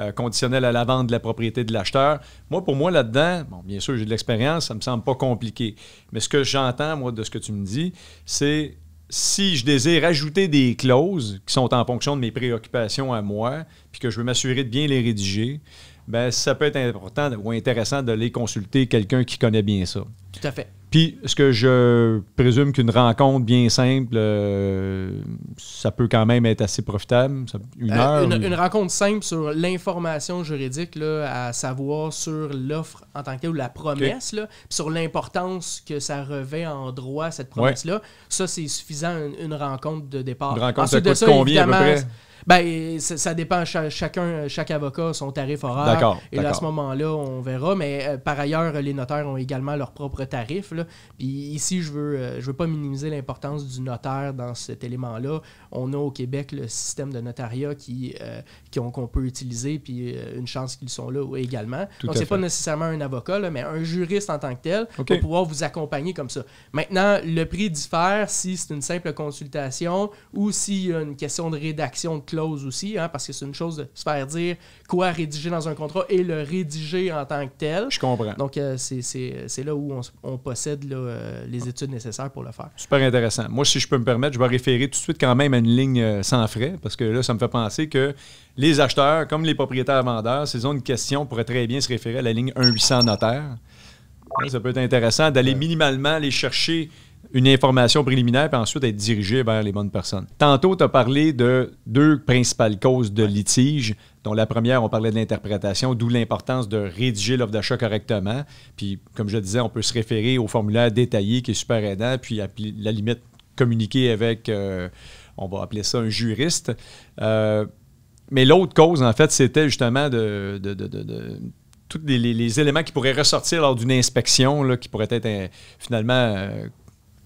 euh, conditionnel à la vente de la propriété de l'acheteur. Moi, pour moi, là-dedans, bon, bien sûr, j'ai de l'expérience, ça ne me semble pas compliqué. Mais ce que j'entends, moi, de ce que tu me dis, c'est si je désire ajouter des clauses qui sont en fonction de mes préoccupations à moi, puis que je veux m'assurer de bien les rédiger, ben ça peut être important ou intéressant de les consulter quelqu'un qui connaît bien ça. Tout à fait. Puis, ce que je présume qu'une rencontre bien simple, euh, ça peut quand même être assez profitable. Euh, une, rencontre simple sur l'information juridique, là, à savoir sur l'offre en tant que telle ou la promesse, sur l'importance que ça revêt en droit, cette promesse-là. Ça, c'est suffisant, une, rencontre de départ. Une rencontre, Ensuite, de ça, combien à peu près? Ben, ça dépend. chacun, chaque avocat, son tarif horaire. Et à ce moment-là, on verra. Mais euh, par ailleurs, les notaires ont également leur propre tarif. Là. Puis ici, je veux, euh, je veux pas minimiser l'importance du notaire dans cet élément-là. On a au Québec le système de notariat qui, euh, qu'on peut utiliser, puis une chance qu'ils sont là également. Tout Donc, c'est pas nécessairement un avocat, mais un juriste en tant que tel pour pouvoir vous accompagner comme ça. Maintenant, le prix diffère si c'est une simple consultation ou s'il y a une question de rédaction de clause aussi, hein, parce que c'est une chose de se faire dire quoi rédiger dans un contrat et le rédiger en tant que tel. Je comprends. Donc, euh, c'est là où on, possède euh, les études nécessaires pour le faire. Super intéressant. Moi, si je peux me permettre, je vais référer tout de suite quand même à une ligne euh, sans frais, parce que là, ça me fait penser que les acheteurs, comme les propriétaires-vendeurs, s'ils ont une question, pourraient très bien se référer à la ligne 1-800 notaire. Ça peut être intéressant d'aller minimalement les chercher une information préliminaire, puis ensuite être dirigé vers les bonnes personnes. Tantôt, tu as parlé de deux principales causes de litige, dont la première, on parlait de l'interprétation, d'où l'importance de rédiger l'offre d'achat correctement. Puis, comme je disais, on peut se référer au formulaire détaillé qui est super aidant, puis à la limite, communiquer avec, euh, on va appeler ça un juriste. Euh, mais l'autre cause, en fait, c'était justement de, tous les, éléments qui pourraient ressortir lors d'une inspection, là, qui pourraient être euh, finalement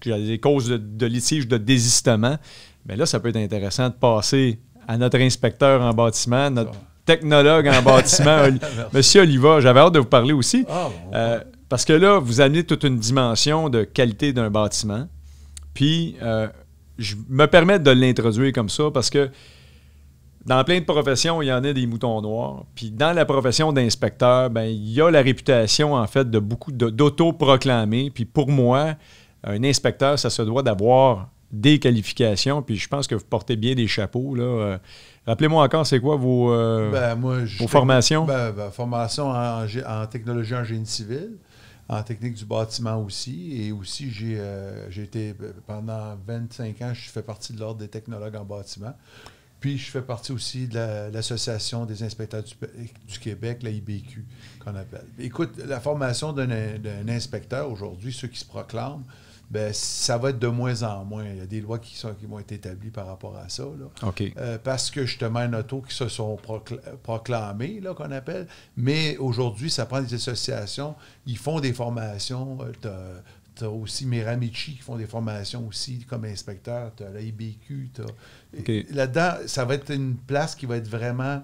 des causes de, litige, de désistement, mais là, ça peut être intéressant de passer à notre inspecteur en bâtiment, notre technologue en bâtiment, *laughs* Monsieur Oliva. J'avais hâte de vous parler aussi. Ah, euh, parce que là, vous amenez toute une dimension de qualité d'un bâtiment. Puis, euh, je me permets de l'introduire comme ça parce que dans plein de professions, il y en a des moutons noirs. Puis dans la profession d'inspecteur, ben, il y a la réputation, en fait, de beaucoup d'auto-proclamés. Puis pour moi, un inspecteur, ça se doit d'avoir des qualifications, puis je pense que vous portez bien des chapeaux. Là. Euh, rappelez-moi encore, c'est quoi vos, euh, ben, formations? Ben, ben, formation en, technologie en génie civil, en technique du bâtiment aussi. Et aussi, j'ai euh, été, pendant 25 ans, je fais partie de l'Ordre des technologues en bâtiment. Puis, je fais partie aussi de l'Association des inspecteurs du, Québec, la IBQ, qu'on appelle. Écoute, la formation d'un inspecteur aujourd'hui, ceux qui se proclament, ben, ça va être de moins en moins. Il y a des lois qui, sont, qui vont être établies par rapport à ça. Là. Euh, parce que justement, il y auto qui se sont proclamés, qu'on appelle. Mais aujourd'hui, ça prend des associations. Ils font des formations. Euh, tu as, aussi Miramichi qui font des formations aussi comme inspecteur. Tu as la IBQ. Là-dedans, ça va être une place qui va être vraiment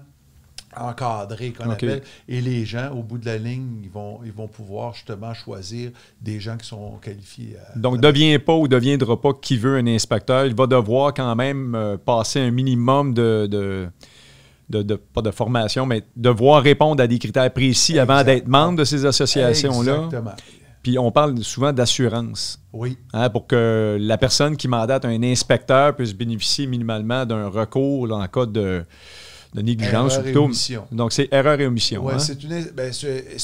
encadré qu'on appelle. Et les gens, au bout de la ligne, ils vont, ils vont pouvoir justement choisir des gens qui sont qualifiés. Donc, ne devient pas ou deviendra pas qui veut un inspecteur. Il va devoir quand même euh, passer un minimum de, de pas de formation, mais devoir répondre à des critères précis avant d'être membre de ces associations-là. Exactement. Puis on parle souvent d'assurance. Oui. Hein, pour que la personne qui mandate un inspecteur puisse bénéficier minimalement d'un recours en cas de de négligence Donc, c'est erreur et omission. Oui, hein? c'est ben,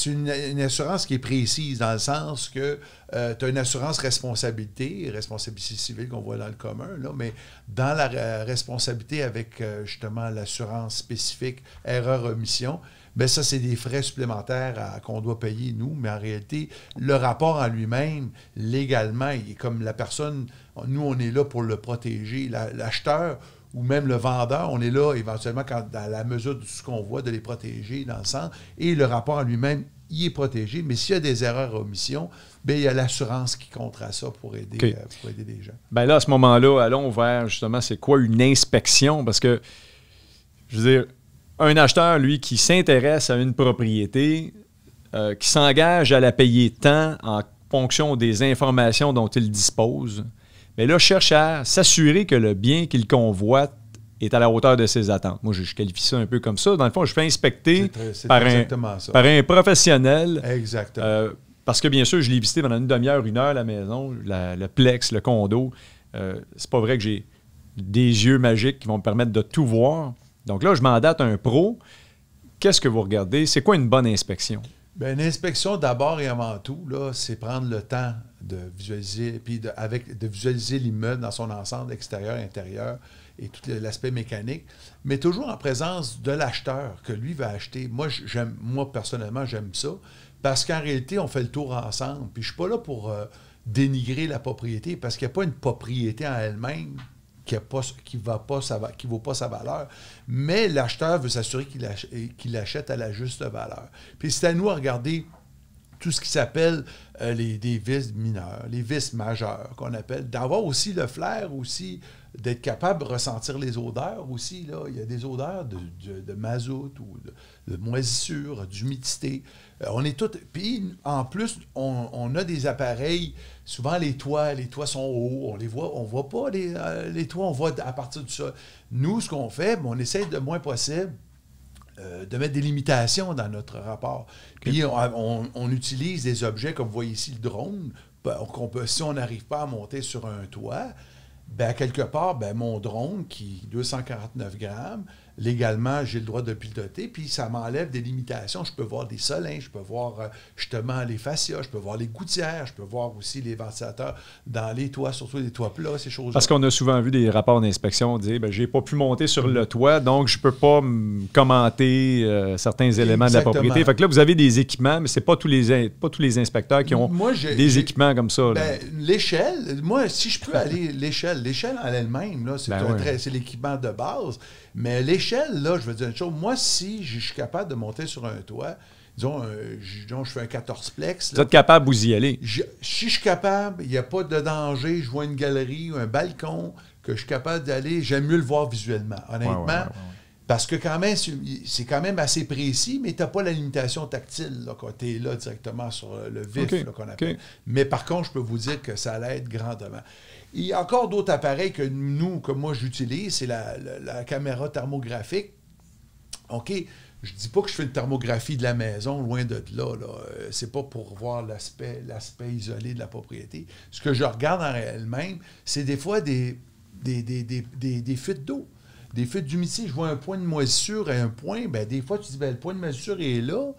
une, assurance qui est précise dans le sens que euh, tu as une assurance responsabilité, responsabilité civile qu'on voit dans le commun, mais dans la responsabilité avec euh, justement l'assurance spécifique erreur-omission, bien ça, c'est des frais supplémentaires qu'on doit payer, nous, mais en réalité, le rapport en lui-même, légalement, et comme la personne, nous, on est là pour le protéger. L'acheteur, ou même le vendeur, on est là éventuellement quand, à la mesure de ce qu'on voit, de les protéger dans le sens Et le rapport en lui-même, y est protégé, mais s'il y a des erreurs à omission, ben, il y a l'assurance qui à ça pour aider, les euh, gens. Bien là, à ce moment-là, allons vers justement, c'est quoi une inspection? Parce que, je veux dire, un acheteur, lui, qui s'intéresse à une propriété, euh, qui s'engage à la payer tant en fonction des informations dont il dispose, mais là, cherche à s'assurer que le bien qu'il convoite est à la hauteur de ses attentes. Moi, je, qualifie ça un peu comme ça. Dans le fond, je fais inspecter par, un, par, un, professionnel. Exactement. Euh, parce que bien sûr, je l'ai visité pendant une demi-heure, une heure la maison, le plex, le condo. Euh, c'est pas vrai que j'ai des yeux magiques qui vont me permettre de tout voir. Donc là, je mandate un pro. Qu'est-ce que vous regardez? C'est quoi une bonne inspection? Ben, une inspection, d'abord et avant tout, c'est prendre le temps de visualiser, puis de, avec, de visualiser l'immeuble dans son ensemble extérieur, intérieur et tout l'aspect mécanique, mais toujours en présence de l'acheteur que lui va acheter. Moi, j'aime, moi personnellement, j'aime ça parce qu'en réalité, on fait le tour ensemble. Puis je suis pas là pour euh, dénigrer la propriété parce qu'il n'y a pas une propriété en elle-même qui ne qui vaut pas sa valeur, mais l'acheteur veut s'assurer qu'il l'achète qu'il achète à la juste valeur. Puis c'est à nous de regarder tout ce qui s'appelle euh, les, des vices mineurs, les vices majeurs qu'on appelle, d'avoir aussi le flair aussi, d'être capable de ressentir les odeurs aussi. Là. Il y a des odeurs de, mazout ou de, moisissure, d'humidité. Euh, on est tout. Puis en plus, on a des appareils Souvent, les toits, les toits sont hauts, on les voit, on voit pas les, euh, toits, on voit à partir de ça. Nous, ce qu'on fait, ben, on essaie de moins possible euh, de mettre des limitations dans notre rapport. Puis euh, on, utilise des objets, comme vous voyez ici le drone, ben, si on n'arrive pas à monter sur un toit, ben quelque part, ben, mon drone qui 249 grammes, légalement, j'ai le droit de piloter, puis ça m'enlève des limitations. Je peux voir des solins, je peux voir euh, justement les fascias, je peux voir les gouttières, je peux voir aussi les ventilateurs dans les toits, surtout les toits plats, ces choses-là. Parce qu'on a souvent vu des rapports d'inspection dire ben, j'ai pas pu monter sur le toit, donc je peux pas mm, commenter euh, certains éléments de la propriété. Fait que là, vous avez des équipements, mais c'est pas tous les pas tous les inspecteurs qui ont des équipements comme ça. Ben, l'échelle, moi, si je peux *laughs* aller l'échelle, l'échelle en elle-même, ben c'est l'équipement de base, mais l'échelle là, je veux dire une chose. Moi, si je suis capable de monter sur un toit, disons, euh, je fais un 14 plex. vous êtes capable, vous y allez. si je suis capable, il n'y a pas de danger, je vois une galerie ou un balcon, que je suis capable d'aller, j'aime mieux le voir visuellement, honnêtement. parce que quand même, c'est quand même assez précis, mais tu n'as pas la limitation tactile quand tu es là directement sur le vif qu'on appelle. Mais par contre, je peux vous dire que ça l'aide grandement. Il y a encore d'autres appareils que nous, que moi j'utilise, c'est la, caméra thermographique. OK, je dis pas que je fais une thermographie de la maison, loin de là. là. n'est euh, pas pour voir l'aspect, isolé de la propriété. Ce que je regarde en elle-même, c'est des fois des, fuites d'eau. Des fuites d'humidité, je vois un point de moisissure et un point, ben, des fois tu dis ben, le point de moisissure est là,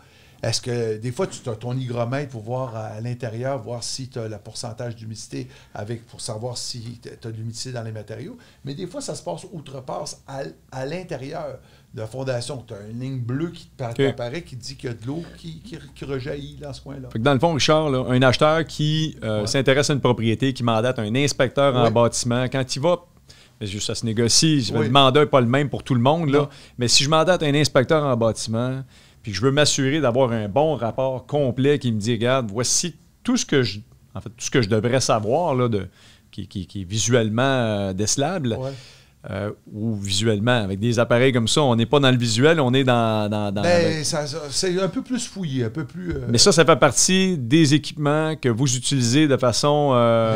est-ce que des fois, tu as ton hygromètre pour voir à, l'intérieur, voir si tu as le pourcentage d'humidité avec pour savoir si tu as de l'humidité dans les matériaux. Mais des fois, ça se passe outrepasse à, à l'intérieur de la fondation. Tu as une ligne bleue qui okay. apparaît qui dit qu'il y a de l'eau qui, qui, rejaillit dans ce coin-là. Dans le fond, Richard, un acheteur qui euh, s'intéresse à une propriété, qui mandate un inspecteur en bâtiment, quand il va ça se négocie. Le mandat n'est pas le même pour tout le monde. Là. Mais si je mandate un inspecteur en bâtiment, puis je veux m'assurer d'avoir un bon rapport complet qui me dit, regarde, voici tout ce que je, en fait, tout ce que je devrais savoir, là, de, qui, qui, est visuellement euh, décelable. Euh, ou visuellement. Avec des appareils comme ça, on n'est pas dans le visuel, on est dans. dans, ben, c'est un peu plus fouillé, un peu plus. Euh, Mais ça, ça fait partie des équipements que vous utilisez de façon.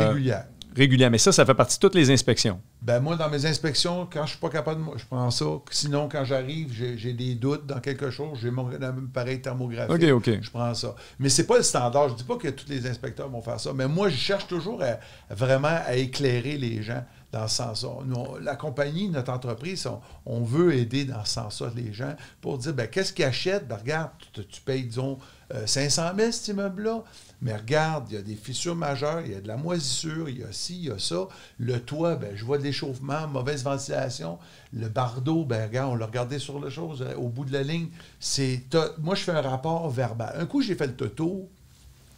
régulière régulière. Mais ça, ça fait partie de toutes les inspections. Ben moi, dans mes inspections, quand je suis pas capable, de, je prends ça. Sinon, quand j'arrive, j'ai des doutes dans quelque chose, j'ai mon appareil thermographique. OK, OK. Je prends ça. Mais c'est pas le standard. Je ne dis pas que tous les inspecteurs vont faire ça. Mais moi, je cherche toujours à, vraiment à éclairer les gens dans ce sens-là. La compagnie, notre entreprise, on, veut aider dans ce sens-là les gens pour dire, ben, qu'est-ce qu'ils achètent? Ben, regarde, tu, tu payes, disons, 500 euh, 000 cet immeuble-là. Mais regarde, il y a des fissures majeures, il y a de la moisissure, il y a ci, il y a ça. Le toit, ben, je vois de l'échauffement, mauvaise ventilation. Le bardeau, ben, regarde, on l'a regardé sur la chose, euh, au bout de la ligne. C'est Moi, je fais un rapport verbal. Un coup, j'ai fait le toto.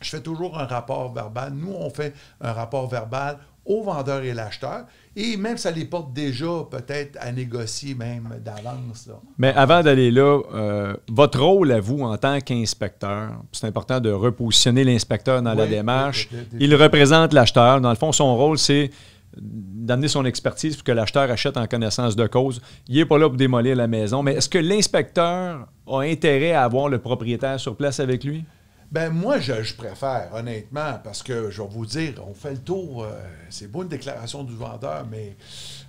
Je fais toujours un rapport verbal. Nous, on fait un rapport verbal au vendeur et l'acheteur. Et même ça les porte déjà peut-être à négocier même d'avance. Mais avant d'aller là, euh, votre rôle à vous en tant qu'inspecteur, c'est important de repositionner l'inspecteur dans la démarche. Il représente l'acheteur. Dans le fond, son rôle, c'est d'amener son expertise pour que l'acheteur achète en connaissance de cause. Il n'est pas là pour démolir la maison, mais est-ce que l'inspecteur a intérêt à avoir le propriétaire sur place avec lui? Ben moi, je, préfère, honnêtement, parce que je vais vous dire, on fait le tour. Euh, c'est beau une déclaration du vendeur, mais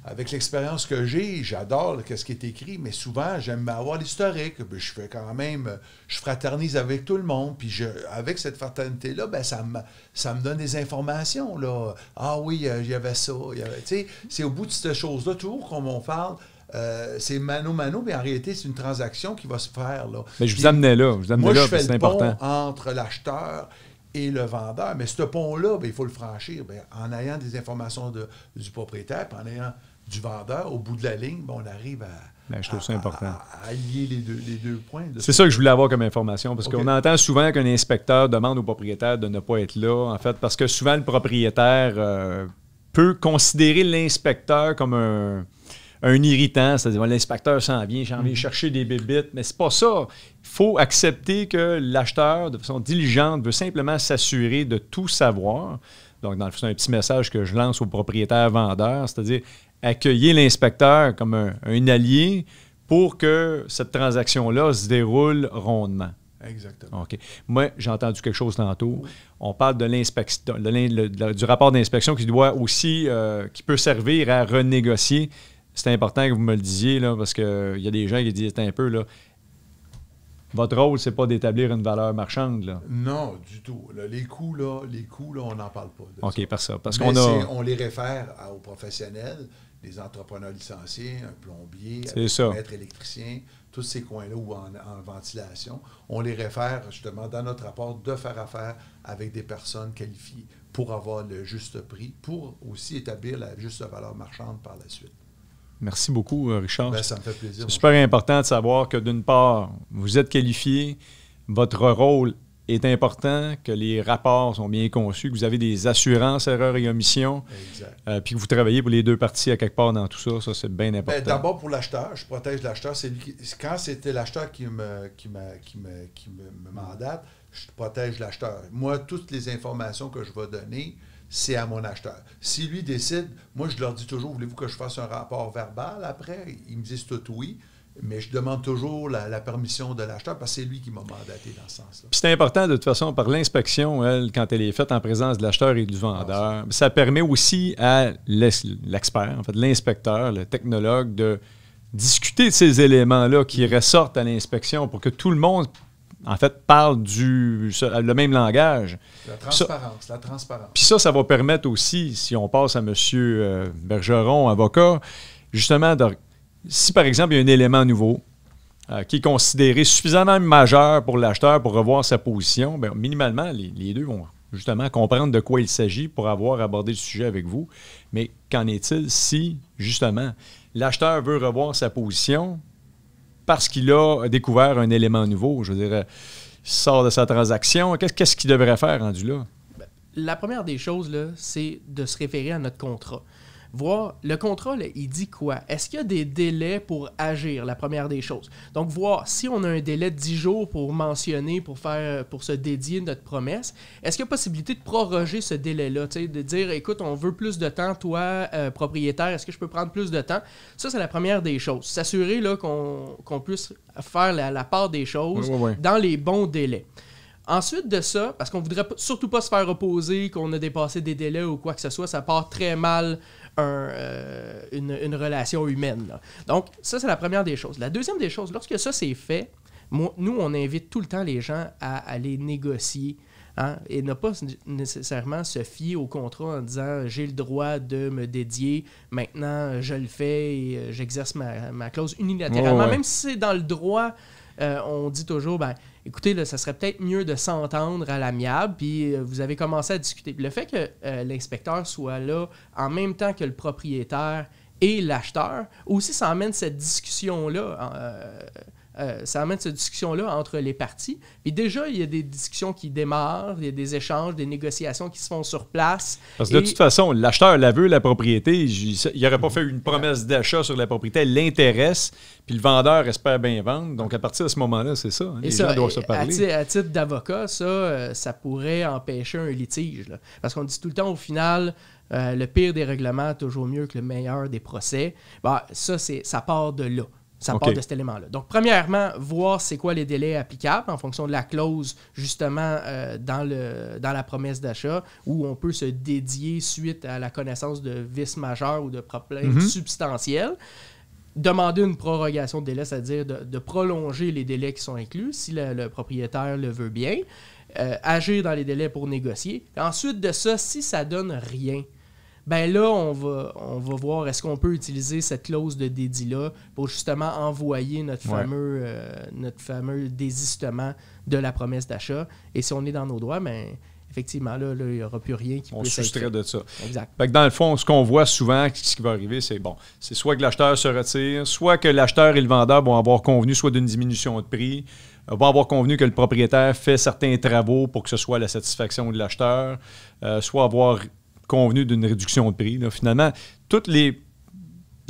avec l'expérience que j'ai, j'adore ce qui est écrit, mais souvent, j'aime avoir l'historique. Ben, je fais quand même, je fraternise avec tout le monde, puis je, avec cette fraternité-là, ben ça me, ça me donne des informations. Là. Ah oui, euh, il y avait ça, c'est au bout de cette chose-là, toujours qu'on m'en parle, euh, c'est mano-mano, mais en réalité, c'est une transaction qui va se faire. Là. Mais je vous amenais là. Je vous amenais moi, je fais le pont entre l'acheteur et le vendeur. Mais ce pont-là, ben, il faut le franchir ben, en ayant des informations de, du propriétaire, en ayant du vendeur. Au bout de la ligne, ben, on arrive à, important. lier les deux, points. c'est ça que je voulais avoir comme information, parce qu'on entend souvent qu'un inspecteur demande au propriétaire de ne pas être là, en fait, parce que souvent le propriétaire euh, peut considérer l'inspecteur comme un, un irritant, c'est-à-dire l'inspecteur s'en vient, j'ai envie de chercher des bébites, mais c'est pas ça. Il faut accepter que l'acheteur, de façon diligente, veut simplement s'assurer de tout savoir. Donc, dans le c'est un petit message que je lance au propriétaire vendeur c'est-à-dire accueillez l'inspecteur comme un, allié pour que cette transaction-là se déroule rondement. Exactement. OK. Moi, j'ai entendu quelque chose tantôt. On parle de l'inspection, du rapport d'inspection qui doit aussi, euh, qui peut servir à renégocier c'est important que vous me le disiez, là, parce qu'il euh, y a des gens qui disent un peu, là, votre rôle, c'est pas d'établir une valeur marchande. Là. Non, du tout. les coûts, là, les coûts, on n'en parle pas. OK, par ça. Parce qu'on a... On les réfère aux professionnels, les entrepreneurs licenciés, un plombier, un maître électricien, tous ces coins-là ou en, ventilation. On les réfère justement dans notre rapport de faire affaire avec des personnes qualifiées pour avoir le juste prix, pour aussi établir la juste valeur marchande par la suite. Merci beaucoup, euh, Richard. Ben, ça me fait plaisir. C'est super important de savoir que d'une part, vous êtes qualifié, votre rôle est important, que les rapports sont bien conçus, que vous avez des assurances, erreurs et omissions, euh, puis que vous travaillez pour les deux parties à quelque part dans tout ça, ça c'est bien ben, important. D'abord pour l'acheteur, je protège l'acheteur. Quand c'était l'acheteur qui, me, qui me, mandate, je protège l'acheteur. Moi, toutes les informations que je vais donner, c'est à mon acheteur. Si lui décide, moi je leur dis toujours, voulez-vous que je fasse un rapport verbal après? Ils me disent tout oui. Mais je demande toujours la, permission de l'acheteur parce que c'est lui qui m'a mandaté dans ce sens-là. c'est important, de toute façon, par l'inspection, elle, quand elle est faite en présence de l'acheteur et du vendeur, ah, ça permet aussi à l'expert, en fait, l'inspecteur, le technologue, de discuter de ces éléments-là qui ressortent à l'inspection pour que tout le monde en fait, parle du, le même langage. La transparence, la transparence. Puis ça, ça va permettre aussi, si on passe à M. Euh, Bergeron, avocat, justement, si par exemple il y a un élément nouveau, euh, qui est considéré suffisamment majeur pour l'acheteur pour revoir sa position, ben, minimalement, les, les, deux vont justement comprendre de quoi il s'agit pour avoir abordé le sujet avec vous. Mais qu'en est-il si, justement, l'acheteur veut revoir sa position, parce qu'il a découvert un élément nouveau. Je veux dire, il euh, sort de sa transaction. Qu'est-ce qu'il devrait faire rendu là? Ben, la première des choses, c'est de se référer à notre contrat voir le contrôle, il dit quoi? Est-ce qu'il y a des délais pour agir, la première des choses? Donc, voir si on a un délai de 10 jours pour mentionner, pour faire, pour se dédier notre promesse, est-ce qu'il y a possibilité de proroger ce délai-là? De dire, écoute, on veut plus de temps, toi, euh, propriétaire, est-ce que je peux prendre plus de temps? Ça, c'est la première des choses. S'assurer qu'on puisse faire la, part des choses dans les bons délais. Ensuite de ça, parce qu'on voudrait surtout pas se faire opposer qu'on a dépassé des délais ou quoi que ce soit, ça part très mal un, euh, une, relation humaine. Donc, ça, c'est la première des choses. La deuxième des choses, lorsque ça, c'est fait, nous, on invite tout le temps les gens à aller négocier Hein, et ne pas nécessairement se fier au contrat en disant j'ai le droit de me dédier, maintenant je le fais et euh, j'exerce ma, clause unilatéralement. Même si c'est dans le droit, euh, on dit toujours ben, écoutez, ça serait peut-être mieux de s'entendre à l'amiable, puis euh, vous avez commencé à discuter. le fait que l'inspecteur soit là en même temps que le propriétaire et l'acheteur, aussi, ça amène cette discussion-là euh, ça amène cette discussion-là entre les parties. Puis déjà, il y a des discussions qui démarrent, il y a des échanges, des négociations qui se font sur place. Parce que de toute façon, l'acheteur la veut, la propriété, il n'aurait pas fait une promesse d'achat sur la propriété, elle l'intéresse, puis le vendeur espère bien vendre. Donc à partir de ce moment-là, c'est ça, Et hein, ça, gens doivent se parler. À, titre d'avocat, ça, euh, ça pourrait empêcher un litige. Parce qu'on dit tout le temps, au final, euh, le pire des règlements, est toujours mieux que le meilleur des procès. Bah, ça, ça part de là. Ça part de cet élément-là. Donc, premièrement, voir c'est quoi les délais applicables en fonction de la clause, justement, euh, dans, le, dans la promesse d'achat, où on peut se dédier suite à la connaissance de vices majeurs ou de problèmes mhm. substantiels. Demander une prorogation de délai, c'est-à-dire de, prolonger les délais qui sont inclus, si le, propriétaire le veut bien. Euh, agir dans les délais pour négocier. Ensuite de ça, si ça donne rien, ben là, on va, on va voir est-ce qu'on peut utiliser cette clause de dédit-là pour justement envoyer notre fameux, euh, notre fameux désistement de la promesse d'achat. Et si on est dans nos droits, ben, effectivement, là, il n'y aura plus rien qui puisse On soustrait de ça. Exact. dans le fond, ce qu'on voit souvent, ce qui va arriver, c'est bon, c'est soit que l'acheteur se retire, soit que l'acheteur et le vendeur vont avoir convenu soit d'une diminution de prix, euh, vont avoir convenu que le propriétaire fait certains travaux pour que ce soit la satisfaction de l'acheteur, euh, soit avoir convenu d'une réduction de prix. Finalement, toutes les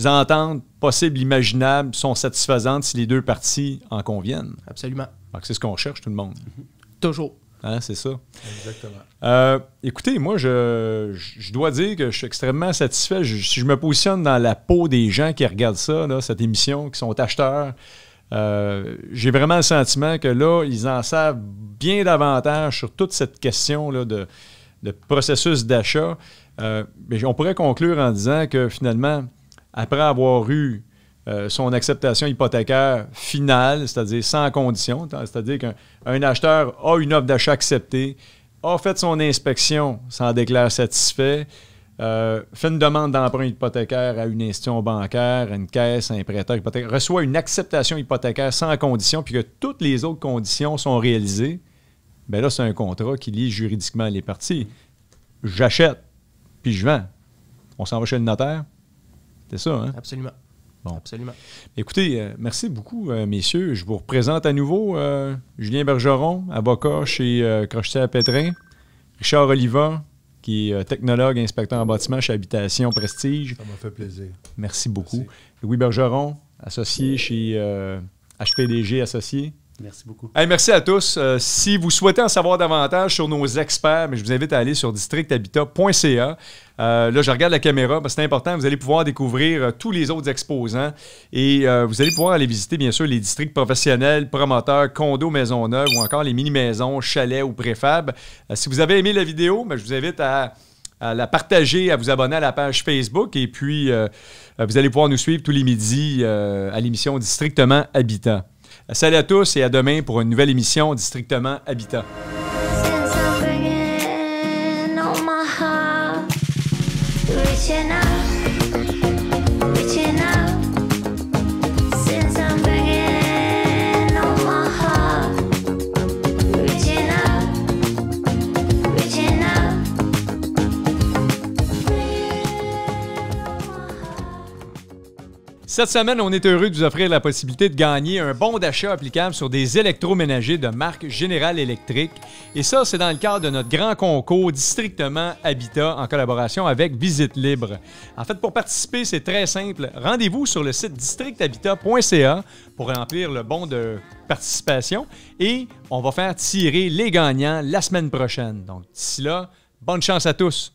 ententes possibles, imaginables, sont satisfaisantes si les deux parties en conviennent. Absolument. C'est ce qu'on cherche, tout le monde. Mm-hmm. Toujours. Hein, c'est ça. Exactement. Euh, écoutez, moi, je, dois dire que je suis extrêmement satisfait. si je me positionne dans la peau des gens qui regardent ça, cette émission, qui sont acheteurs, euh, j'ai vraiment le sentiment que là, ils en savent bien davantage sur toute cette question là, de le processus d'achat, euh, on pourrait conclure en disant que finalement, après avoir eu euh, son acceptation hypothécaire finale, c'est-à-dire sans condition, c'est-à-dire qu'un acheteur a une offre d'achat acceptée, a fait son inspection, s'en déclare satisfait, euh, fait une demande d'emprunt hypothécaire à une institution bancaire, à une caisse, à un prêteur hypothécaire, reçoit une acceptation hypothécaire sans condition, puis que toutes les autres conditions sont réalisées, ben là, c'est un contrat qui lie juridiquement les parties. J'achète, puis je vends. On s'en va chez le notaire. C'est ça, hein? Absolument. Bon. Absolument. Écoutez, euh, merci beaucoup, euh, messieurs. Je vous représente à nouveau euh, Julien Bergeron, avocat chez Crochetier à Pétrin, Richard Oliva, qui est technologue, inspecteur en bâtiment chez Habitation Prestige. Ça m'a fait plaisir. Merci beaucoup. Louis Bergeron, associé chez HPDG Associés. Merci beaucoup. merci à tous. Euh, si vous souhaitez en savoir davantage sur nos experts, mais je vous invite à aller sur districthabitat.ca. Euh, là, je regarde la caméra parce que c'est important. Vous allez pouvoir découvrir euh, tous les autres exposants et vous allez pouvoir aller visiter, bien sûr, les districts professionnels, promoteurs, condos, maisons neuves ou encore les mini-maisons, chalets ou préfab. si vous avez aimé la vidéo, ben, je vous invite à la partager, à vous abonner à la page Facebook. Et puis, vous allez pouvoir nous suivre tous les midis à l'émission Districtement Habitant. Salut à tous et à demain pour une nouvelle émission Districtement Habitat. Cette semaine, on est heureux de vous offrir la possibilité de gagner un bon d'achat applicable sur des électroménagers de marque Général Électrique. Et ça, c'est dans le cadre de notre grand concours Districtement Habitat en collaboration avec Visite Libre. En fait, pour participer, c'est très simple. Rendez-vous sur le site districthabitat.ca pour remplir le bon de participation et on va faire tirer les gagnants la semaine prochaine. Donc, d'ici là, bonne chance à tous.